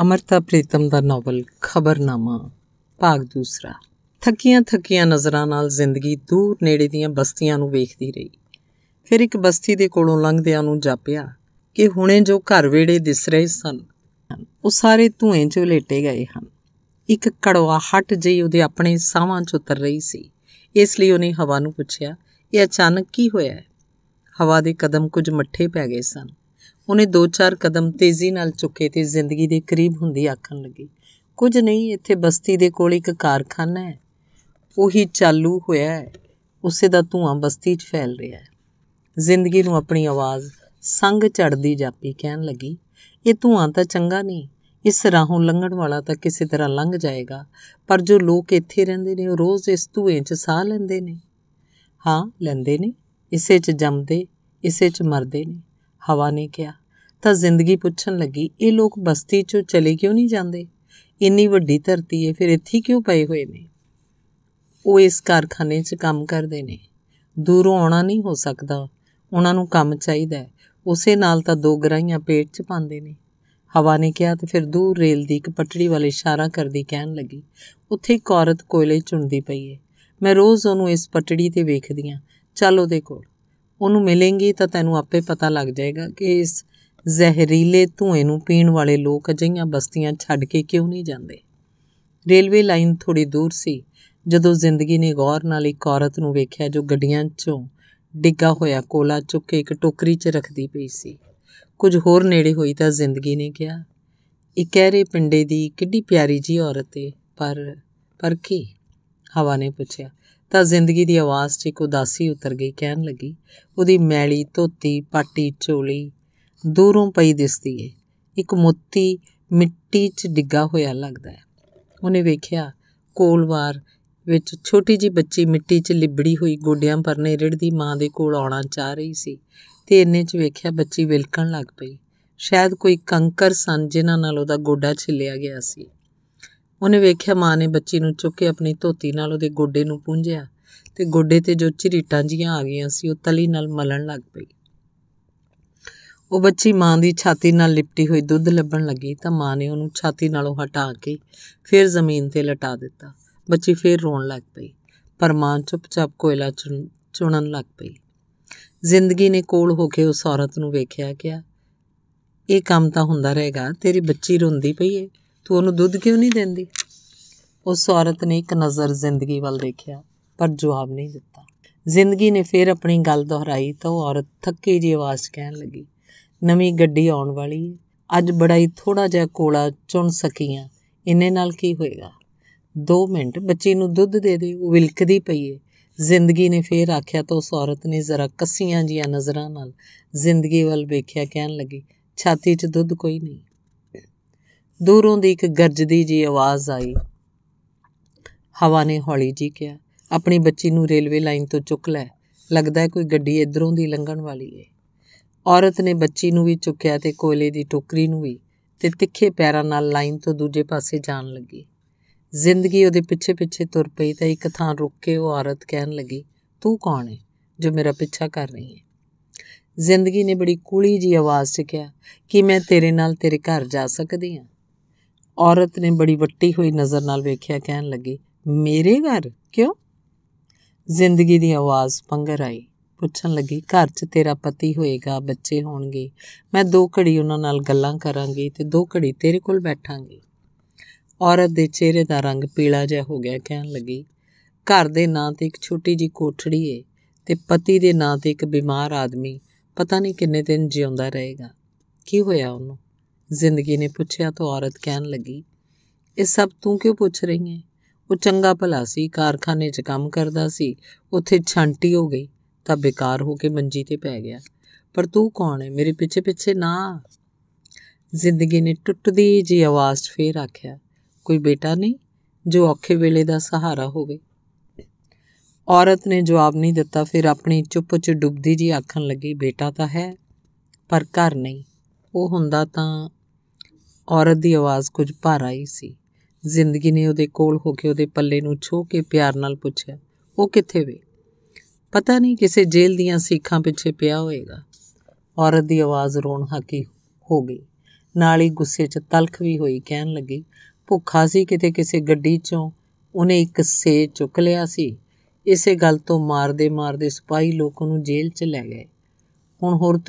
ਅਮਰਤਾ ਪ੍ਰੀਤਮ ਦਾ novel ਖਬਰਨਾਮਾ ਭਾਗ ਦੂਸਰਾ ਥੱਕੀਆਂ ਥੱਕੀਆਂ ਨਜ਼ਰਾਂ ਨਾਲ ਜ਼ਿੰਦਗੀ ਦੂਰ ਨੇੜੇ ਦੀਆਂ ਬਸਤੀਆਂ ਨੂੰ ਵੇਖਦੀ ਰਹੀ ਫਿਰ ਇੱਕ ਬਸਤੀ ਦੇ ਕੋਲੋਂ ਲੰਘਦਿਆਂ ਨੂੰ ਜਾਪਿਆ ਕਿ ਹੁਣੇ ਜੋ ਘਰ ਵੇੜੇ ਦਿਸ ਰਹੇ ਸਨ ਉਹ ਸਾਰੇ ਧੂਏ 'ਚ ਲੇਟੇ ਗਏ ਹਨ ਇੱਕ ਕੜਵਾਹਟ ਜਿਹੀ ਉਹਦੇ ਆਪਣੇ ਸਾਹਾਂ 'ਚ ਉਤਰ ਰਹੀ ਸੀ ਇਸ ਲਈ ਉਹਨੇ ਹਵਾ ਨੂੰ ਪੁੱਛਿਆ ਇਹ ਅਚਾਨਕ ਕੀ ਹੋਇਆ ਹਵਾ ਦੇ ਕਦਮ ਕੁਝ ਮੱਠੇ ਪੈ ਗਏ ਸਨ ਉਹਨੇ ਦੋ ਚਾਰ ਕਦਮ ਤੇਜ਼ੀ ਨਾਲ ਚੁੱਕੇ ਤੇ ਜ਼ਿੰਦਗੀ ਦੇ ਕਰੀਬ ਹੁੰਦੀ ਆਖਣ ਲੱਗੀ ਕੁਝ ਨਹੀਂ ਇੱਥੇ ਬਸਤੀ ਦੇ ਕੋਲ ਇੱਕ ਕਾਰਖਾਨਾ ਹੈ ਉਹੀ ਚਾਲੂ ਹੋਇਆ ਹੈ ਉਸੇ ਦਾ ਧੂਆਂ ਬਸਤੀ 'ਚ ਫੈਲ ਰਿਹਾ ਹੈ ਜ਼ਿੰਦਗੀ ਨੂੰ ਆਪਣੀ ਆਵਾਜ਼ ਸੰਗ ਚੜਦੀ ਜਾਪੀ ਕਹਿਣ ਲੱਗੀ ਇਹ ਧੂਆਂ ਤਾਂ ਚੰਗਾ ਨਹੀਂ ਇਸ ਰਾਹੋਂ ਲੰਘਣ ਵਾਲਾ ਤਾਂ ਕਿਸੇ ਤਰ੍ਹਾਂ ਲੰਘ ਜਾਏਗਾ ਪਰ ਜੋ ਲੋਕ ਇੱਥੇ ਰਹਿੰਦੇ ਨੇ ਉਹ ਰੋਜ਼ ਇਸ ਧੂਏ 'ਚ ਸਾਹ ਲੈਂਦੇ ਨੇ ਹਾਂ ਲੈਂਦੇ ਨੇ ਇਸੇ 'ਚ ਜੰਮਦੇ ਇਸੇ 'ਚ ਮਰਦੇ ਨੇ ਹਵਾ ਨੇ ਕਿਹਾ ਤਾਂ ਜ਼ਿੰਦਗੀ ਪੁੱਛਣ ਲੱਗੀ ਇਹ ਲੋਕ ਬਸਤੀ ਚੋਂ ਚਲੇ ਕਿਉਂ ਨਹੀਂ ਜਾਂਦੇ ਇੰਨੀ ਵੱਡੀ ਧਰਤੀ ਹੈ ਫਿਰ ਇੱਥੇ ਕਿਉਂ ਪਏ ਹੋਏ ਨੇ ਉਹ ਇਸ ਕਾਰਖਾਨੇ 'ਚ ਕੰਮ ਕਰਦੇ ਨੇ ਦੂਰੋਂ ਆਉਣਾ ਨਹੀਂ ਹੋ ਸਕਦਾ ਉਹਨਾਂ ਨੂੰ ਕੰਮ ਚਾਹੀਦਾ ਉਸੇ ਨਾਲ ਤਾਂ ਦੋ ਗਰਾਈਆਂ ਪੇਟ 'ਚ ਪਾਉਂਦੇ ਨੇ ਹਵਾ ਨੇ ਕਿਹਾ ਤੇ ਫਿਰ ਦੂਰ ਰੇਲ ਦੀ ਇੱਕ ਪਟੜੀ ਵੱਲ ਇਸ਼ਾਰਾ ਕਰਦੀ ਕਹਿਣ ਲੱਗੀ ਉੱਥੇ ਇੱਕ ਔਰਤ ਕੋਇਲੇ ਚੁਣਦੀ ਪਈ ਏ ਮੈਂ ਰੋਜ਼ ਉਹਨੂੰ ਇਸ ਪਟੜੀ ਤੇ ਵੇਖਦੀ ਆ ਚੱਲ ਉਹਦੇ ਕੋਲ ਉਹਨੂੰ ਮਿਲੇਂਗੀ ਤਾਂ ਤੈਨੂੰ ਆਪੇ ਪਤਾ ਲੱਗ ਜਾਏਗਾ ਕਿ ਇਸ ਜ਼ਹਿਰੀਲੇ ਧੂਏ ਨੂੰ ਪੀਣ ਵਾਲੇ ਲੋਕ ਅਜਿਹੀਆਂ ਬਸਤੀਆਂ ਛੱਡ ਕੇ ਕਿਉਂ ਨਹੀਂ ਜਾਂਦੇ ਰੇਲਵੇ ਲਾਈਨ ਥੋੜੀ ਦੂਰ ਸੀ ਜਦੋਂ ਜ਼ਿੰਦਗੀ ਨੇ ਗੌਰ ਨਾਲ ਇੱਕ ਔਰਤ ਨੂੰ ਵੇਖਿਆ ਜੋ ਗੱਡੀਆਂ 'ਚੋਂ ਡਿੱਗਾ ਹੋਇਆ ਕੋਲਾ ਚੁੱਕ ਕੇ ਇੱਕ ਟੋਕਰੀ 'ਚ ਰੱਖਦੀ ਪਈ ਸੀ ਕੁਝ ਹੋਰ ਨੇੜੇ ਹੋਈ ਤਾਂ ਜ਼ਿੰਦਗੀ ਨੇ ਕਿਹਾ ਇਹ ਕਹਿਰੇ ਪਿੰਡੇ ਦੀ ਕਿੱਡੀ ਪਿਆਰੀ ਜੀ ਔਰਤ ਏ ਪਰ ਪਰ ਕੀ ਹਵਾ ਨੇ ਪੁੱਛਿਆ ਤਾਂ ਜ਼ਿੰਦਗੀ ਦੀ ਆਵਾਜ਼ 'ਚ ਇੱਕ ਉਦਾਸੀ ਉਤਰ ਗਈ ਕਹਿਣ ਲੱਗੀ ਉਹਦੀ ਮੈਲੀ ਧੋਤੀ ਪਾਟੀ ਚੋਲੀ ਦੂਰੋਂ ਪਈ ਦਿਸਦੀ ਏ ਇੱਕ ਮੋਤੀ ਮਿੱਟੀ 'ਚ ਡਿੱਗਾ ਹੋਇਆ ਲੱਗਦਾ ਹੈ ਉਹਨੇ ਵੇਖਿਆ ਕੋਲਵਾਰ ਵਿੱਚ ਛੋਟੀ ਜੀ ਬੱਚੀ ਮਿੱਟੀ 'ਚ ਲਿਬੜੀ ਹੋਈ ਗੋਡਿਆਂ ਪਰਨੇ ਰਿੜਦੀ ਮਾਂ ਦੇ ਕੋਲ ਆਉਣਾ ਚਾਹ ਰਹੀ ਸੀ ਤੇ ਇੰਨੇ 'ਚ ਵੇਖਿਆ ਬੱਚੀ ਵਿਲਕਣ ਲੱਗ ਪਈ ਸ਼ਾਇਦ ਕੋਈ ਕੰਕਰ ਸੰ ਜਿਨ੍ਹਾਂ ਨਾਲ ਉਹਦਾ ਗੋਡਾ ਛਿੱਲਿਆ ਗਿਆ ਸੀ ਉਹਨੇ ਵੇਖਿਆ ਮਾਂ ਨੇ ਬੱਚੀ ਨੂੰ ਚੁੱਕ ਕੇ ਆਪਣੀ ਧੋਤੀ ਨਾਲ ਉਹਦੇ ਗੋਡੇ ਨੂੰ ਪੂੰਝਿਆ ਤੇ ਗੋਡੇ ਤੇ ਜੋ ਝਰੀਟਾਂ ਜੀਆਂ ਆ ਗਈਆਂ ਸੀ ਉਹ ਤਲੀ ਨਾਲ ਮਲਣ ਲੱਗ ਪਈ ਉਹ ਬੱਚੀ ਮਾਂ ਦੀ ਛਾਤੀ ਨਾਲ ਲਿਪਟੀ ਹੋਈ ਦੁੱਧ ਲੱਭਣ ਲੱਗੀ ਤਾਂ ਮਾਂ ਨੇ ਉਹਨੂੰ ਛਾਤੀ ਨਾਲੋਂ ਹਟਾ ਕੇ ਫਿਰ ਜ਼ਮੀਨ ਤੇ ਲਟਾ ਦਿੱਤਾ ਬੱਚੀ ਫਿਰ ਰੋਣ ਲੱਗ ਪਈ ਪਰ ਮਾਂ ਚੁੱਪਚਾਪ ਕੋਇਲਾ ਚੁਣਨ ਲੱਗ ਪਈ ਜ਼ਿੰਦਗੀ ਨੇ ਕੋਲ ਹੋ ਕੇ ਉਸ ਔਰਤ ਨੂੰ ਵੇਖਿਆ ਕਿ ਇਹ ਕੰਮ ਤਾਂ ਹੁੰਦਾ ਰਹੇਗਾ ਤੇਰੀ ਬੱਚੀ ਰੋਂਦੀ ਪਈ ਏ ਤੂੰ ਉਹਨੂੰ ਦੁੱਧ ਕਿਉਂ ਨਹੀਂ ਦਿੰਦੀ ਉਸ ਔਰਤ ਨੇ ਇੱਕ ਨਜ਼ਰ ਜ਼ਿੰਦਗੀ ਵੱਲ ਦੇਖਿਆ ਪਰ ਜਵਾਬ ਨਹੀਂ ਦਿੱਤਾ ਜ਼ਿੰਦਗੀ ਨੇ ਫੇਰ ਆਪਣੀ ਗੱਲ ਦੁਹਰਾਈ ਤਾਂ ਉਹ ਔਰਤ ਥੱਕੀ ਜਿਹੀ ਆਵਾਜ਼ ਕਹਿਣ ਲੱਗੀ ਨਵੀਂ ਗੱਡੀ ਆਉਣ ਵਾਲੀ ਹੈ ਅੱਜ ਬੜਾ ਹੀ ਥੋੜਾ ਜਿਹਾ ਕੋਲਾ ਚੁਣ ਸਕੀਆਂ ਇੰਨੇ ਨਾਲ ਕੀ ਹੋਏਗਾ 2 ਮਿੰਟ ਬੱਚੀ ਨੂੰ ਦੁੱਧ ਦੇ ਦੇ ਉਹ ਵਿਲਕਦੀ ਪਈ ਹੈ ਜ਼ਿੰਦਗੀ ਨੇ ਫੇਰ ਆਖਿਆ ਤਾਂ ਉਸ ਔਰਤ ਨੇ ਜ਼ਰਾ ਕੱਸੀਆਂ ਜੀਆਂ ਨਜ਼ਰਾਂ ਨਾਲ ਜ਼ਿੰਦਗੀ ਵੱਲ ਵੇਖਿਆ ਕਹਿਣ ਲੱਗੀ ਛਾਤੀ 'ਚ ਦੁੱਧ ਕੋਈ ਨਹੀਂ ਦੂਰੋਂ ਦੀ ਇੱਕ ਗਰਜਦੀ ਜੀ ਆਵਾਜ਼ ਆਈ ਹਵਾ ਨੇ ਹੌਲੀ ਜੀ ਕਿਹਾ ਆਪਣੀ ਬੱਚੀ ਨੂੰ ਰੇਲਵੇ ਲਾਈਨ ਤੋਂ ਚੁੱਕ ਲੈ ਲੱਗਦਾ ਹੈ ਕੋਈ ਗੱਡੀ ਇਧਰੋਂ ਦੀ ਲੰਘਣ ਵਾਲੀ ਹੈ ਔਰਤ ਨੇ ਬੱਚੀ ਨੂੰ ਵੀ ਚੁੱਕਿਆ ਤੇ ਕੋਲੇ ਦੀ ਟੋਕਰੀ ਨੂੰ ਵੀ ਤੇ ਤਿੱਖੇ ਪੈਰਾਂ ਨਾਲ ਲਾਈਨ ਤੋਂ ਦੂਜੇ ਪਾਸੇ ਜਾਣ ਲੱਗੀ ਜ਼ਿੰਦਗੀ ਉਹਦੇ ਪਿੱਛੇ-ਪਿੱਛੇ ਤੁਰ ਪਈ ਤਾਂ ਇੱਕ ਥਾਂ ਰੁੱਕ ਕੇ ਉਹ ਔਰਤ ਕਹਿਣ ਲੱਗੀ ਤੂੰ ਕੌਣ ਹੈ ਜੋ ਮੇਰਾ ਪਿੱਛਾ ਕਰ ਰਹੀ ਹੈ ਜ਼ਿੰਦਗੀ ਨੇ ਬੜੀ ਕੂਲੀ ਜੀ ਆਵਾਜ਼ 'ਚ ਕਿਹਾ ਕਿ ਮੈਂ ਤੇਰੇ ਨਾਲ ਤੇਰੇ ਘਰ ਜਾ ਸਕਦੀ ਹਾਂ ਔਰਤ ਨੇ ਬੜੀ ਵੱਟੀ ਹੋਈ ਨਜ਼ਰ ਨਾਲ ਵੇਖਿਆ ਕਹਿਣ ਲੱਗੀ ਮੇਰੇ ਘਰ ਕਿਉਂ ਜ਼ਿੰਦਗੀ ਦੀ ਆਵਾਜ਼ ਪੰਗਰ ਆਈ ਪੁੱਛਣ ਲੱਗੀ ਘਰ 'ਚ ਤੇਰਾ ਪਤੀ ਹੋਏਗਾ ਬੱਚੇ ਹੋਣਗੇ ਮੈਂ ਦੋ ਘੜੀ ਉਹਨਾਂ ਨਾਲ ਗੱਲਾਂ ਕਰਾਂਗੀ ਤੇ ਦੋ ਘੜੀ ਤੇਰੇ ਕੋਲ ਬੈਠਾਂਗੀ ਔਰਤ ਦੇ ਚਿਹਰੇ ਦਾ ਰੰਗ ਪੀਲਾ ਜਿਹਾ ਹੋ ਗਿਆ ਕਹਿਣ ਲੱਗੀ ਘਰ ਦੇ ਨਾਂ ਤੇ ਇੱਕ ਛੋਟੀ ਜੀ ਕੋਠੜੀ ਏ ਤੇ ਪਤੀ ਦੇ ਨਾਂ ਤੇ ਇੱਕ ਬਿਮਾਰ ਆਦਮੀ ਪਤਾ ਨਹੀਂ ਕਿੰਨੇ ਦਿਨ ਜਿਉਂਦਾ ਰਹੇਗਾ ਕੀ ਹੋਇਆ ਉਹਨੂੰ ਜ਼ਿੰਦਗੀ ਨੇ ਪੁੱਛਿਆ ਤਾਂ ਔਰਤ ਕਹਿਣ ਲੱਗੀ ਇਹ ਸਭ ਤੂੰ ਕਿਉਂ ਪੁੱਛ ਰਹੀ ਹੈ ਉਹ ਚੰਗਾ ਭਲਾ ਸੀ ਕਾਰਖਾਨੇ 'ਚ ਕੰਮ ਕਰਦਾ ਸੀ ਉੱਥੇ ਛਾਂਟੀ ਹੋ ਗਈ ਤਾਂ ਬੇਕਾਰ ਹੋ ਕੇ ਮੰਜੀ ਤੇ ਪੈ ਗਿਆ ਪਰ ਤੂੰ ਕੌਣ ਹੈ ਮੇਰੇ ਪਿੱਛੇ ਪਿੱਛੇ ਨਾ ਜ਼ਿੰਦਗੀ ਨੇ ਟੁੱਟਦੀ ਜੀ ਆਵਾਜ਼ 'ਚ ਫੇਰ ਆਖਿਆ ਕੋਈ ਬੇਟਾ ਨਹੀਂ ਜੋ ਔਖੇ ਵੇਲੇ ਦਾ ਸਹਾਰਾ ਹੋਵੇ ਔਰਤ ਨੇ ਜਵਾਬ ਨਹੀਂ ਦਿੱਤਾ ਫਿਰ ਆਪਣੀ ਚੁੱਪ 'ਚ ਡੁੱਬਦੀ ਜੀ ਆਖਣ ਲੱਗੀ ਬੇਟਾ ਤਾਂ ਹੈ ਪਰ ਘਰ ਨਹੀਂ ਉਹ ਹੁੰਦਾ ਤਾਂ ਔਰਤ ਦੀ ਆਵਾਜ਼ ਕੁਝ ਭਾਰ ਆਈ ਸੀ ਜ਼ਿੰਦਗੀ ਨੇ ਉਹਦੇ ਕੋਲ ਹੋ ਕੇ ਉਹਦੇ ਪੱਲੇ ਨੂੰ ਛੋਹ ਕੇ ਪਿਆਰ ਨਾਲ ਪੁੱਛਿਆ ਉਹ ਕਿੱਥੇ ਵੇ ਪਤਾ ਨਹੀਂ ਕਿਸੇ ਜੇਲ੍ਹ ਦੀਆਂ ਸੀਖਾਂ ਪਿੱਛੇ ਪਿਆ ਹੋਵੇਗਾ ਔਰਤ ਦੀ ਆਵਾਜ਼ ਰੋਣ ਹਾਕੀ ਹੋ ਗਈ ਨਾਲ ਹੀ ਗੁੱਸੇ 'ਚ ਤਲਖ ਵੀ ਹੋਈ ਕਹਿਣ ਲੱਗੀ ਭੁੱਖਾ ਸੀ ਕਿਤੇ ਕਿਸੇ ਗੱਡੀ 'ਚੋਂ ਉਹਨੇ ਇੱਕ ਸੇ ਚੁੱਕ ਲਿਆ ਸੀ ਇਸੇ ਗੱਲ ਤੋਂ ਮਾਰਦੇ ਮਾਰਦੇ ਸਿਪਾਹੀ ਲੋਕ ਉਹਨੂੰ ਜੇਲ੍ਹ 'ਚ ਲੈ ਗਏ ਹੁਣ ਹੋਰ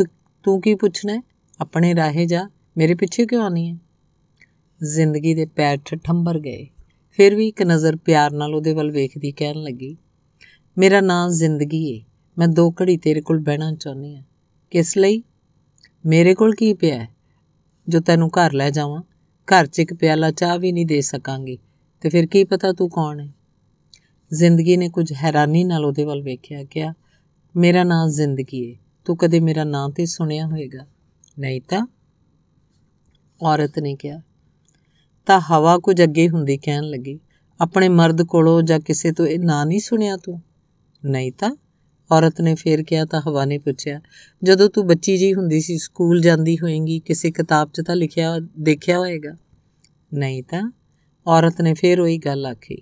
ਤੂੰ ਕੀ ਪੁੱਛਣਾ ਆਪਣੇ ਰਾਹੇ ਜਾ ਮੇਰੇ ਪਿੱਛੇ ਕਿਉਂ ਆਨੀ ਹੈ ਜ਼ਿੰਦਗੀ ਦੇ ਪੈਰ ਠਠੰਬਰ ਗਏ ਫਿਰ ਵੀ ਇੱਕ ਨਜ਼ਰ ਪਿਆਰ ਨਾਲ ਉਹਦੇ ਵੱਲ ਵੇਖਦੀ ਕਹਿਣ ਲੱਗੀ ਮੇਰਾ ਨਾਂ ਜ਼ਿੰਦਗੀ ਏ ਮੈਂ ਦੋ ਘੜੀ ਤੇਰੇ ਕੋਲ ਬਹਿਣਾ ਚਾਹੁੰਦੀ ਆ ਕਿਸ ਲਈ ਮੇਰੇ ਕੋਲ ਕੀ ਪਿਆ ਜੋ ਤੈਨੂੰ ਘਰ ਲੈ ਜਾਵਾਂ ਘਰ 'ਚ ਇੱਕ ਪਿਆਲਾ ਚਾਹ ਵੀ ਨਹੀਂ ਦੇ ਸਕਾਂਗੀ ਤੇ ਫਿਰ ਕੀ ਪਤਾ ਤੂੰ ਕੌਣ ਹੈ ਜ਼ਿੰਦਗੀ ਨੇ ਕੁਝ ਹੈਰਾਨੀ ਨਾਲ ਉਹਦੇ ਵੱਲ ਵੇਖਿਆ ਕਿਹਾ ਮੇਰਾ ਨਾਂ ਜ਼ਿੰਦਗੀ ਏ ਤੂੰ ਕਦੇ ਮੇਰਾ ਨਾਂ ਤੇ ਸੁਣਿਆ ਹੋਵੇਗਾ ਨਹੀਂ ਤਾਂ ਔਰਤ ਨੇ ਕਿਹਾ ਤਾਂ ਹਵਾ ਕੁਝ ਅੱਗੇ ਹੁੰਦੀ ਕਹਿਣ ਲੱਗੀ ਆਪਣੇ ਮਰਦ ਕੋਲੋਂ ਜਾਂ ਕਿਸੇ ਤੋਂ ਇਹ ਨਾਂ ਨਹੀਂ ਸੁਣਿਆ ਤੂੰ ਨਹੀਂ ਤਾਂ ਔਰਤ ਨੇ ਫੇਰ ਕਿਹਾ ਤਾਂ ਹਵਾ ਨੇ ਪੁੱਛਿਆ ਜਦੋਂ ਤੂੰ ਬੱਚੀ ਜੀ ਹੁੰਦੀ ਸੀ ਸਕੂਲ ਜਾਂਦੀ ਹੋਏਂਗੀ ਕਿਸੇ ਕਿਤਾਬ 'ਚ ਤਾਂ ਲਿਖਿਆ ਦੇਖਿਆ ਹੋਏਗਾ ਨਹੀਂ ਤਾਂ ਔਰਤ ਨੇ ਫੇਰ ਉਹੀ ਗੱਲ ਆਖੀ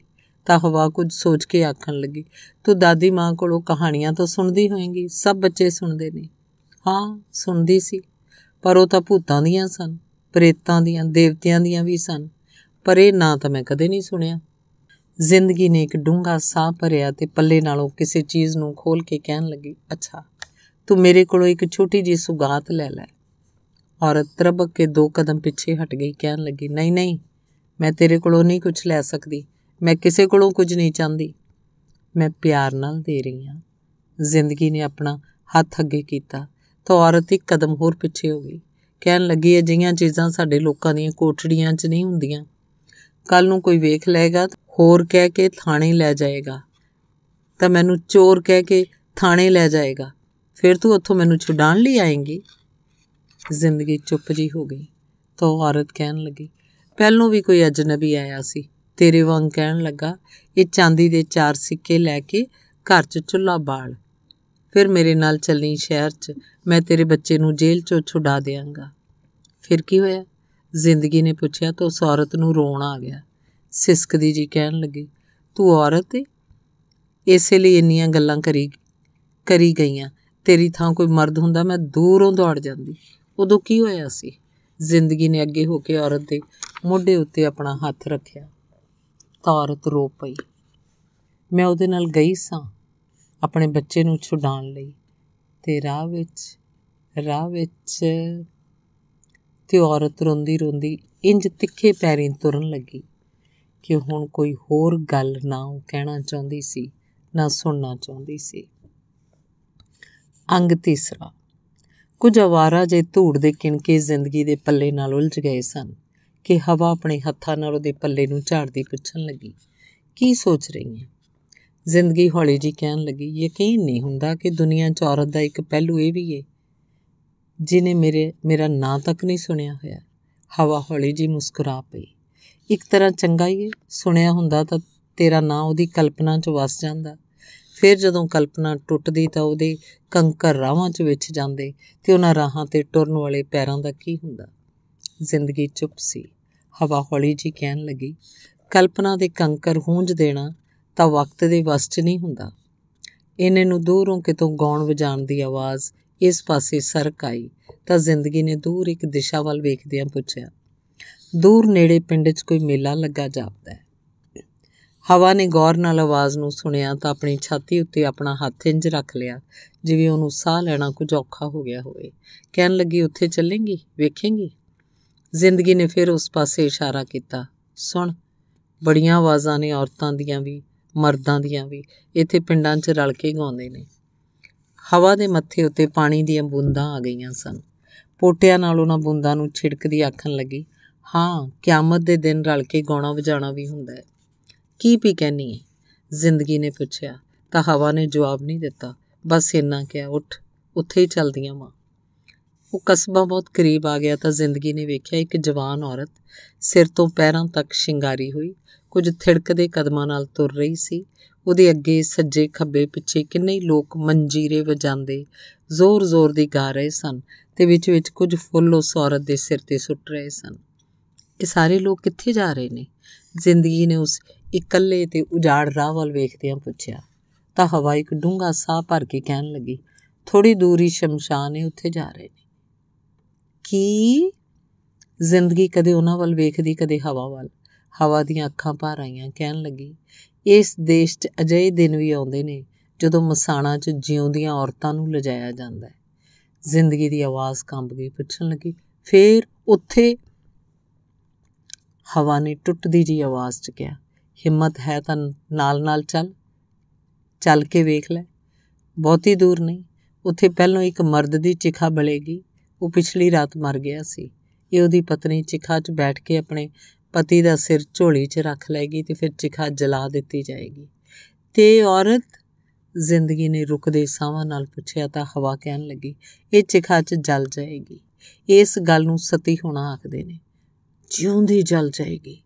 ਤਾਂ ਹਵਾ ਕੁਝ ਸੋਚ ਕੇ ਆਖਣ ਲੱਗੀ ਤੂੰ ਦਾਦੀ ਮਾਂ ਕੋਲੋਂ ਕਹਾਣੀਆਂ ਤਾਂ ਸੁਣਦੀ ਹੋਏਂਗੀ ਸਭ ਬੱਚੇ ਸੁਣਦੇ ਨੇ ਹਾਂ ਸੁਣਦੀ ਸੀ ਪਰ ਉਹ ਤਾਂ ਭੂਤਾਂ ਦੀਆਂ ਸਨ ਪ੍ਰੇਤਾਂ ਦੀਆਂ ਦੇਵਤਿਆਂ ਦੀਆਂ ਵੀ ਸਨ ਪਰ ਇਹ ਨਾਂ ਤਾਂ ਮੈਂ ਕਦੇ ਨਹੀਂ ਸੁਣਿਆ ਜ਼ਿੰਦਗੀ ਨੇ ਇੱਕ ਡੂੰਘਾ ਸਾਹ ਭਰਿਆ ਤੇ ਪੱਲੇ ਨਾਲੋਂ ਕਿਸੇ ਚੀਜ਼ ਨੂੰ ਖੋਲ ਕੇ ਕਹਿਣ ਲੱਗੀ ਅੱਛਾ ਤੂੰ ਮੇਰੇ ਕੋਲੋਂ ਇੱਕ ਛੋਟੀ ਜੀ ਸੁਗਾਤ ਲੈ ਲੈ ਔਰਤ ਤਰਬਕ ਕੇ ਦੋ ਕਦਮ ਪਿੱਛੇ ਹਟ ਗਈ ਕਹਿਣ ਲੱਗੀ ਨਹੀਂ ਨਹੀਂ ਮੈਂ ਤੇਰੇ ਕੋਲੋਂ ਨਹੀਂ ਕੁਝ ਲੈ ਸਕਦੀ ਮੈਂ ਕਿਸੇ ਕੋਲੋਂ ਕੁਝ ਨਹੀਂ ਚਾਹੁੰਦੀ ਮੈਂ ਪਿਆਰ ਨਾਲ ਦੇ ਰਹੀ ਹਾਂ ਜ਼ਿੰਦਗੀ ਨੇ ਆਪਣਾ ਹੱਥ ਅੱਗੇ ਕੀਤਾ ਤਾਂ ਔਰਤ ਇੱਕ ਕਦਮ ਹੋਰ ਪਿੱਛੇ ਹੋ ਗਈ ਕਹਿਣ ਲੱਗੀ ਅਜਿਹੀਆਂ ਚੀਜ਼ਾਂ ਸਾਡੇ ਲੋਕਾਂ ਦੀਆਂ ਕੋਠੜੀਆਂ 'ਚ ਨਹੀਂ ਹੁੰਦੀਆਂ ਕੱਲ ਨੂੰ ਕੋਈ ਵੇਖ ਲਏਗਾ ਹੋਰ ਕਹਿ ਕੇ ਥਾਣੇ ਲੈ ਜਾਏਗਾ ਤਾਂ ਮੈਨੂੰ ਚੋਰ ਕਹਿ ਕੇ ਥਾਣੇ ਲੈ ਜਾਏਗਾ ਫਿਰ ਤੂੰ ਉੱਥੋਂ ਮੈਨੂੰ ਛੁਡਾਣ ਲਈ ਆਏਂਗੀ ਜ਼ਿੰਦਗੀ ਚੁੱਪ ਜੀ ਹੋ ਗਈ ਤਾਂ ਉਹ ਔਰਤ ਕਹਿਣ ਲੱਗੀ ਪਹਿਲੋਂ ਵੀ ਕੋਈ ਅਜਨਬੀ ਆਇਆ ਸੀ ਤੇਰੇ ਵਾਂਗ ਕਹਿਣ ਲੱਗਾ ਇਹ ਚਾਂਦੀ ਦੇ ਚਾਰ ਸਿੱਕੇ ਲੈ ਕੇ ਘਰ 'ਚ ਚੁੱਲਾ ਬਾਲ ਫਿਰ ਮੇਰੇ ਨਾਲ ਚੱਲੀ ਸ਼ਹਿਰ 'ਚ ਮੈਂ ਤੇਰੇ ਬੱਚੇ ਨੂੰ ਜੇਲ੍ਹ 'ਚੋਂ ਛੁਡਾ ਦੇਵਾਂਗਾ ਫਿਰ ਕੀ ਹੋਇਆ ਜ਼ਿੰਦਗੀ ਨੇ ਪੁੱਛਿਆ ਤਾਂ ਉਸ ਔਰਤ ਨੂੰ ਰੋਣ ਆ ਗਿਆ ਸਿਸਕਦੀ ਜੀ ਕਹਿਣ ਲੱਗੀ ਤੂੰ ਔਰਤ ਏ ਇਸੇ ਲਈ ਇੰਨੀਆਂ ਗੱਲਾਂ ਕਰੀ ਕਰੀ ਗਈਆਂ ਤੇਰੀ ਥਾਂ ਕੋਈ ਮਰਦ ਹੁੰਦਾ ਮੈਂ ਦੂਰੋਂ ਦੌੜ ਜਾਂਦੀ ਉਦੋਂ ਕੀ ਹੋਇਆ ਸੀ ਜ਼ਿੰਦਗੀ ਨੇ ਅੱਗੇ ਹੋ ਕੇ ਔਰਤ ਦੇ ਮੋਢੇ ਉੱਤੇ ਆਪਣਾ ਹੱਥ ਰੱਖਿਆ ਔਰਤ ਰੋ ਪਈ ਮੈਂ ਉਹਦੇ ਨਾਲ ਗਈ ਸਾਂ ਆਪਣੇ ਬੱਚੇ ਨੂੰ ਛੁਡਾਉਣ ਲਈ ਤੇ ਰਾਹ ਵਿੱਚ ਰਾਹ ਵਿੱਚ ਤੇ ਔਰਤ ਰੋਂਦੀ ਰੋਂਦੀ ਇੰਜ ਤਿੱਖੇ ਪੈਰੀਂ ਤੁਰਨ ਲੱਗੀ ਕਿ ਹੁਣ ਕੋਈ ਹੋਰ ਗੱਲ ਨਾ ਉਹ ਕਹਿਣਾ ਚਾਹੁੰਦੀ ਸੀ ਨਾ ਸੁਣਨਾ ਚਾਹੁੰਦੀ ਸੀ ਅੰਗ ਤੀਸਰਾ ਕੁਝ ਆਵਾਰਾ ਜੇ ਧੂੜ ਦੇ ਕਿਣਕੇ ਜ਼ਿੰਦਗੀ ਦੇ ਪੱਲੇ ਨਾਲ ਉਲਝ ਗਏ ਸਨ ਕਿ ਹਵਾ ਆਪਣੇ ਹੱਥਾਂ ਨਾਲ ਉਹਦੇ ਪੱਲੇ ਨੂੰ ਝਾੜਦੀ ਪੁੱਛਣ ਲੱਗੀ ਕੀ ਸੋਚ ਰਹੀ ਹੈ ਜ਼ਿੰਦਗੀ ਹੌਲੀ ਜੀ ਕਹਿਣ ਲੱਗੀ ਯਕੀਨ ਨਹੀਂ ਹੁੰਦਾ ਕਿ ਦੁਨੀਆ 'ਚ ਔਰਤ ਦਾ ਇੱਕ ਪਹਿਲੂ ਇਹ ਵੀ ਹੈ ਜਿਨੇ ਮੇਰੇ ਮੇਰਾ ਨਾਂ ਤੱਕ ਨਹੀਂ ਸੁਣਿਆ ਹੋਇਆ ਹਵਾ ਹੌਲੀ ਜੀ ਮੁਸਕਰਾ ਪਈ ਇੱਕ ਤਰ੍ਹਾਂ ਚੰਗਾ ਹੀ ਸੁਣਿਆ ਹੁੰਦਾ ਤਾਂ ਤੇਰਾ ਨਾਂ ਉਹਦੀ ਕਲਪਨਾ 'ਚ ਵਸ ਜਾਂਦਾ ਫਿਰ ਜਦੋਂ ਕਲਪਨਾ ਟੁੱਟਦੀ ਤਾਂ ਉਹਦੇ ਕੰਕਰ ਰਾਹਾਂ 'ਚ ਵਿੱਚ ਜਾਂਦੇ ਤੇ ਉਹਨਾਂ ਰਾਹਾਂ ਤੇ ਟੁਰਨ ਵਾਲੇ ਪੈਰਾਂ ਦਾ ਕੀ ਹੁੰਦਾ ਜ਼ਿੰਦਗੀ ਚੁੱਪ ਸੀ ਹਵਾ ਹੌਲੀ ਜੀ ਕਹਿਣ ਲੱਗੀ ਕਲਪਨਾ ਦੇ ਕੰਕਰ ਹੂੰਝ ਦੇਣਾ ਤਾਂ ਵਕਤ ਦੇ ਵਸ 'ਚ ਨਹੀਂ ਹੁੰਦਾ ਇਹਨੇ ਨੂੰ ਦੂਰੋਂ ਕਿਤੋਂ ਗਾਉਣ ਵਜਾਣ ਦੀ ਆਵਾਜ਼ ਇਸ ਪਾਸੇ ਸਰਕ ਆਈ ਤਾਂ ਜ਼ਿੰਦਗੀ ਨੇ ਦੂਰ ਇੱਕ ਦਿਸ਼ਾ ਵੱਲ ਵੇਖਦਿਆਂ ਪੁੱਛਿਆ ਦੂਰ ਨੇੜੇ ਪਿੰਡ 'ਚ ਕੋਈ ਮੇਲਾ ਲੱਗਾ ਜਾਪਦਾ ਹੈ ਹਵਾ ਨੇ ਗੌਰ ਨਾਲ ਆਵਾਜ਼ ਨੂੰ ਸੁਣਿਆ ਤਾਂ ਆਪਣੀ ਛਾਤੀ ਉੱਤੇ ਆਪਣਾ ਹੱਥ ਇੰਜ ਰੱਖ ਲਿਆ ਜਿਵੇਂ ਉਹਨੂੰ ਸਾਹ ਲੈਣਾ ਕੁਝ ਔਖਾ ਹੋ ਗਿਆ ਹੋਵੇ ਕਹਿਣ ਲੱਗੀ ਉੱਥੇ ਚੱਲेंगी ਵੇਖੇਂਗੀ ਜ਼ਿੰਦਗੀ ਨੇ ਫਿਰ ਉਸ ਪਾਸੇ ਇਸ਼ਾਰਾ ਕੀਤਾ ਸੁਣ ਬੜੀਆਂ ਆਵਾਜ਼ਾਂ ਨੇ ਔਰਤਾਂ ਦੀਆਂ ਵੀ ਮਰਦਾਂ ਦੀਆਂ ਵੀ ਇੱਥੇ ਪਿੰਡਾਂ 'ਚ ਰਲ ਕੇ ਗਾਉਂਦੇ ਨੇ ਹਵਾ ਦੇ ਮੱਥੇ ਉੱਤੇ ਪਾਣੀ ਦੀਆਂ ਬੂੰਦਾਂ ਆ ਗਈਆਂ ਸਨ ਪੋਟਿਆਂ ਨਾਲ ਉਹਨਾਂ ਬੂੰਦਾਂ ਨੂੰ ਛਿੜਕਦੀ ਆਖਣ ਲੱਗੀ ਹਾਂ ਕਿਆਮਤ ਦੇ ਦਿਨ ਰਲ ਕੇ ਗਾਉਣਾ ਵਜਾਣਾ ਵੀ ਹੁੰਦਾ ਹੈ ਕੀ ਪੀ ਕਹਿਨੀ ਹੈ ਜ਼ਿੰਦਗੀ ਨੇ ਪੁੱਛਿਆ ਤਾਂ ਹਵਾ ਨੇ ਜਵਾਬ ਨਹੀਂ ਦਿੱਤਾ ਬਸ ਇੰਨਾ ਕਿਹਾ ਉੱਠ ਉੱਥੇ ਹੀ ਚਲਦੀਆਂ ਮਾਂ ਉਹ ਕਸਬਾ ਬਹੁਤ ਕਰੀਬ ਆ ਗਿਆ ਤਾਂ ਜ਼ਿੰਦਗੀ ਨੇ ਵੇਖਿਆ ਇੱਕ ਜਵਾਨ ਔਰਤ ਸਿਰ ਤੋਂ ਪੈਰਾਂ ਤੱਕ ਸ਼ਿੰਗਾਰੀ ਹੋਈ ਕੁਝ ਥਿੜਕਦੇ ਕਦਮਾਂ ਨਾਲ ਤੁਰ ਰਹੀ ਸੀ ਉਹਦੇ ਅੱਗੇ ਸੱਜੇ ਖੱਬੇ ਪਿੱਛੇ ਕਿੰਨੇ ਹੀ ਲੋਕ ਮੰਜੀਰੇ ਵਜਾਉਂਦੇ ਜ਼ੋਰ-ਜ਼ੋਰ ਦੀ ਗਾ ਰਹੇ ਸਨ ਤੇ ਵਿੱਚ-ਵਿੱਚ ਕੁਝ ਫੁੱਲ ਉਸ ਔਰਤ ਦੇ ਸਿਰ ਤੇ ਸੁੱਟ ਰਹੇ ਸਨ ਇਹ ਸਾਰੇ ਲੋਕ ਕਿੱਥੇ ਜਾ ਰਹੇ ਨੇ ਜ਼ਿੰਦਗੀ ਨੇ ਉਸ ਇਕੱਲੇ ਤੇ ਉਜਾੜ ਰਾਹ ਵੱਲ ਵੇਖਦਿਆਂ ਪੁੱਛਿਆ ਤਾਂ ਹਵਾ ਇੱਕ ਡੂੰਘਾ ਸਾਹ ਭਰ ਕੇ ਕਹਿਣ ਲੱਗੀ ਥੋੜੀ ਦੂਰੀ ਸ਼ਮਸ਼ਾਨ ਹੈ ਉੱਥੇ ਜਾ ਰਹੇ ਨੇ ਕੀ ਜ਼ਿੰਦਗੀ ਕਦੇ ਉਹਨਾਂ ਵੱਲ ਵੇਖਦੀ ਕਦੇ ਹਵਾ ਵੱਲ ਹਵਾ ਦੀਆਂ ਅੱਖਾਂ ਭਰ ਆਈਆਂ ਕਹਿਣ ਲੱਗੀ ਇਸ ਦੇਸ਼ 'ਚ ਅਜਿਹੇ ਦਿਨ ਵੀ ਆਉਂਦੇ ਨੇ ਜਦੋਂ ਮਸਾਣਾ 'ਚ ਜਿਉਂਦੀਆਂ ਔਰਤਾਂ ਨੂੰ ਲਜਾਇਆ ਜਾਂਦਾ ਹੈ ਜ਼ਿੰਦਗੀ ਦੀ ਆਵਾਜ਼ ਕੰਬ ਗਈ ਪੁੱਛਣ ਲੱਗੀ ਫੇਰ ਉੱਥੇ ਹਵਾ ਨੇ ਟੁੱਟਦੀ ਜੀ ਆਵਾਜ਼ 'ਚ ਕਿਹਾ ਹਿੰਮਤ ਹੈ ਤਾਂ ਨਾਲ-ਨਾਲ ਚੱਲ ਚੱਲ ਕੇ ਵੇਖ ਲੈ ਬਹੁਤੀ ਦੂਰ ਨਹੀਂ ਉੱਥੇ ਪਹਿਲਾਂ ਇੱਕ ਮਰਦ ਦੀ ਚਿਖਾ ਬਲੇਗੀ ਉਹ ਪਿਛਲੀ ਰਾਤ ਮਰ ਗਿਆ ਸੀ ਇਹ ਉਹਦੀ ਪਤਨੀ ਚਿਖਾ 'ਚ ਬੈਠ ਕੇ ਆਪਣੇ ਪਤੀ ਦਾ ਸਿਰ ਝੋਲੀ 'ਚ ਰੱਖ ਲੈਗੀ ਤੇ ਫਿਰ ਚਿਖਾ ਜਲਾ ਦਿੱਤੀ ਜਾਏਗੀ ਤੇ ਔਰਤ ਜ਼ਿੰਦਗੀ ਨੇ ਰੁਕਦੇ ਸਾਹਾਂ ਨਾਲ ਪੁੱਛਿਆ ਤਾਂ ਹਵਾ ਕਹਿਣ ਲੱਗੀ ਇਹ ਚਿਖਾ 'ਚ ਜਲ ਜਾਏਗੀ ਇਸ ਗੱਲ ਨੂੰ ਸਤੀ ਹੋਣਾ ਆਖਦੇ ਨੇ ਜਿਉਂਦੀ ਜਲ ਜਾਏਗੀ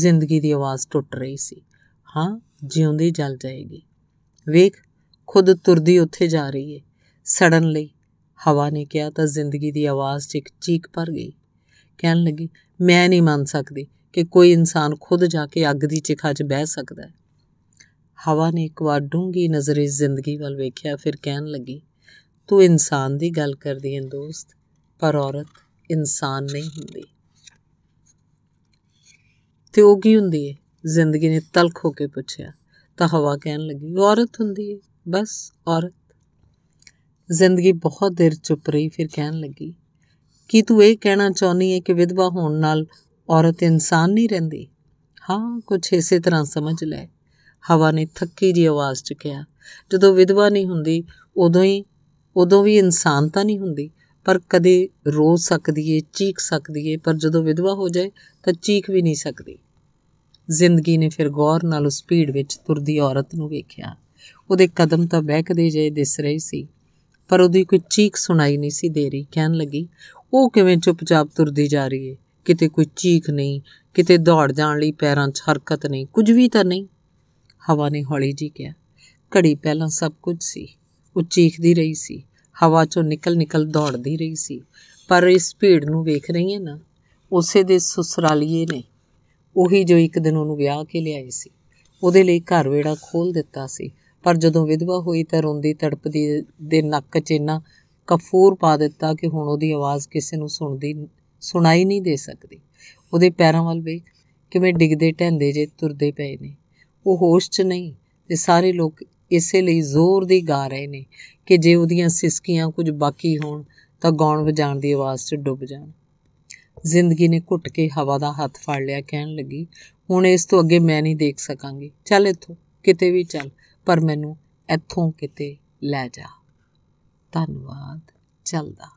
ਜ਼ਿੰਦਗੀ ਦੀ ਆਵਾਜ਼ ਟੁੱਟ ਰਹੀ ਸੀ ਹਾਂ ਜਿਉਂਦੀ ਜਲ ਜਾਏਗੀ ਵੇਖ ਖੁਦ ਤੁਰਦੀ ਉੱਥੇ ਜਾ ਰਹੀ ਏ ਸੜਨ ਲਈ ਹਵਾ ਨੇ ਕਿਹਾ ਤਾਂ ਜ਼ਿੰਦਗੀ ਦੀ ਆਵਾਜ਼ 'ਚ ਇੱਕ ਚੀਕ ਭਰ ਗਈ ਕਹਿਣ ਲੱਗੀ ਮੈਂ ਨਹੀਂ ਮੰਨ ਸਕਦੀ ਕਿ ਕੋਈ ਇਨਸਾਨ ਖੁਦ ਜਾ ਕੇ ਅੱਗ ਦੀ ਚਿਖਾ 'ਚ ਬਹਿ ਸਕਦਾ ਹੈ ਹਵਾ ਨੇ ਇੱਕ ਵਾਰ ਡੂੰਗੀ ਨਜ਼ਰੇ ਜ਼ਿੰਦਗੀ ਵੱਲ ਵੇਖਿਆ ਫਿਰ ਕਹਿਣ ਲੱਗੀ ਤੂੰ ਇਨਸਾਨ ਦੀ ਗੱਲ ਕਰਦੀ ਹੈ ਦੋਸਤ ਪਰ ਔਰਤ ਇਨਸਾਨ ਨਹੀਂ ਹੁੰਦੀ ਤੇ ਉਹ ਕੀ ਹੁੰਦੀ ਹੈ ਜ਼ਿੰਦਗੀ ਨੇ ਤਲਖ ਹੋ ਕੇ ਪੁੱਛਿਆ ਤਾਂ ਹਵਾ ਕਹਿਣ ਲੱਗੀ ਔਰਤ ਹੁੰਦੀ ਹੈ ਬਸ ਔਰਤ ਜ਼ਿੰਦਗੀ ਬਹੁਤ ਦੇਰ ਚੁੱਪ ਰਹੀ ਫਿਰ ਕਹਿਣ ਲੱਗੀ ਕੀ ਤੂੰ ਇਹ ਕਹਿਣਾ ਚਾਹੁੰਦੀ ਹੈ ਕਿ ਵਿਧਵਾ ਹੋਣ ਨਾਲ ਔਰਤ ਇਨਸਾਨ ਨਹੀਂ ਰਹਿੰਦੀ ਹਾਂ ਕੁਝ ਇਸੇ ਤਰ੍ਹਾਂ ਸਮਝ ਲੈ ਹਵਾ ਨੇ ਥੱਕੀ ਜੀ ਆਵਾਜ਼ 'ਚ ਕਿਹਾ ਜਦੋਂ ਵਿਧਵਾ ਨਹੀਂ ਹੁੰਦੀ ਉਦੋਂ ਹੀ ਉਦੋਂ ਵੀ ਇਨਸਾਨ ਤਾਂ ਨਹੀਂ ਹੁੰਦੀ ਪਰ ਕਦੇ ਰੋ ਸਕਦੀ ਏ ਚੀਕ ਸਕਦੀ ਏ ਪਰ ਜਦੋਂ ਵਿਧਵਾ ਹੋ ਜਾਏ ਤਾਂ ਚੀਕ ਵੀ ਨਹੀਂ ਸਕਦੀ ਜ਼ਿੰਦਗੀ ਨੇ ਫਿਰ ਗੌਰ ਨਾਲ ਉਸ ਭੀੜ ਵਿੱਚ ਤੁਰਦੀ ਔਰਤ ਨੂੰ ਵੇਖਿਆ ਉਹਦੇ ਕਦਮ ਤਾਂ ਬਹਿਕਦੇ ਜਏ ਦਿਸ ਰਹੇ ਸੀ ਪਰ ਉਹਦੀ ਕੋਈ ਚੀਕ ਸੁਣਾਈ ਨਹੀਂ ਸੀ ਦੇ ਰਹੀ ਕਹਿਣ ਲੱਗੀ ਉਹ ਕਿਵੇਂ ਚੁੱਪਚਾਪ ਤੁਰਦੀ ਜਾ ਰਹੀ ਏ ਕਿਤੇ ਕੋਈ ਚੀਖ ਨਹੀਂ ਕਿਤੇ ਦੌੜ ਜਾਣ ਲਈ ਪੈਰਾਂ 'ਚ ਹਰਕਤ ਨਹੀਂ ਕੁਝ ਵੀ ਤਾਂ ਨਹੀਂ ਹਵਾ ਨੇ ਹੌਲੀ ਜੀ ਕਿਹਾ ਘੜੀ ਪਹਿਲਾਂ ਸਭ ਕੁਝ ਸੀ ਉਹ ਚੀਖਦੀ ਰਹੀ ਸੀ ਹਵਾ 'ਚੋਂ ਨਿਕਲ-ਨਿਕਲ ਦੌੜਦੀ ਰਹੀ ਸੀ ਪਰ ਇਸ ਭੀੜ ਨੂੰ ਵੇਖ ਰਹੀ ਹੈ ਨਾ ਉਸੇ ਦੇ ਸੁਸਰਾਲੀਏ ਨੇ ਉਹੀ ਜੋ ਇੱਕ ਦਿਨ ਉਹਨੂੰ ਵਿਆਹ ਕੇ ਲਿਆਏ ਸੀ ਉਹਦੇ ਲਈ ਘਰ ਵੇੜਾ ਖੋਲ ਦਿੱਤਾ ਸੀ ਪਰ ਜਦੋਂ ਵਿਧਵਾ ਹੋਈ ਤਾਂ ਰੋਂਦੀ ਤੜਪਦੀ ਦੇ ਨੱਕ 'ਚ ਇਨਾ ਕਫੂਰ ਪਾ ਦਿੱਤਾ ਕਿ ਹੁਣ ਉਹਦੀ ਆਵਾਜ਼ ਕਿਸੇ ਨੂੰ ਸੁਣਦੀ ਸੁਣਾਈ ਨਹੀਂ ਦੇ ਸਕਦੀ ਉਹਦੇ ਪੈਰਾਂ ਵੱਲ ਵੇਖ ਕਿਵੇਂ ਡਿੱਗਦੇ ਢੈਂਦੇ ਜੇ ਤੁਰਦੇ ਪਏ ਨੇ ਉਹ ਹੋਸ਼ 'ਚ ਨਹੀਂ ਤੇ ਸਾਰੇ ਲੋਕ ਇਸੇ ਲਈ ਜ਼ੋਰ ਦੀ ਗਾ ਰਹੇ ਨੇ ਕਿ ਜੇ ਉਹਦੀਆਂ ਸਿਸਕੀਆਂ ਕੁਝ ਬਾਕੀ ਹੋਣ ਤਾਂ ਗਾਉਣ ਵਜਾਣ ਦੀ ਆਵਾਜ਼ 'ਚ ਡੁੱਬ ਜਾਣ ਜ਼ਿੰਦਗੀ ਨੇ ਘੁੱਟ ਕੇ ਹਵਾ ਦਾ ਹੱਥ ਫੜ ਲਿਆ ਕਹਿਣ ਲੱਗੀ ਹੁਣ ਇਸ ਤੋਂ ਅੱਗੇ ਮੈਂ ਨਹੀਂ ਦੇਖ ਸਕਾਂਗੀ ਚੱਲ ਇੱਥੋਂ ਕਿਤੇ ਵੀ ਚੱਲ ਪਰ ਮੈਨੂੰ ਇੱਥੋਂ ਕਿਤੇ ਲੈ ਜਾ ਧੰਨਵਾਦ ਚੱਲਦਾ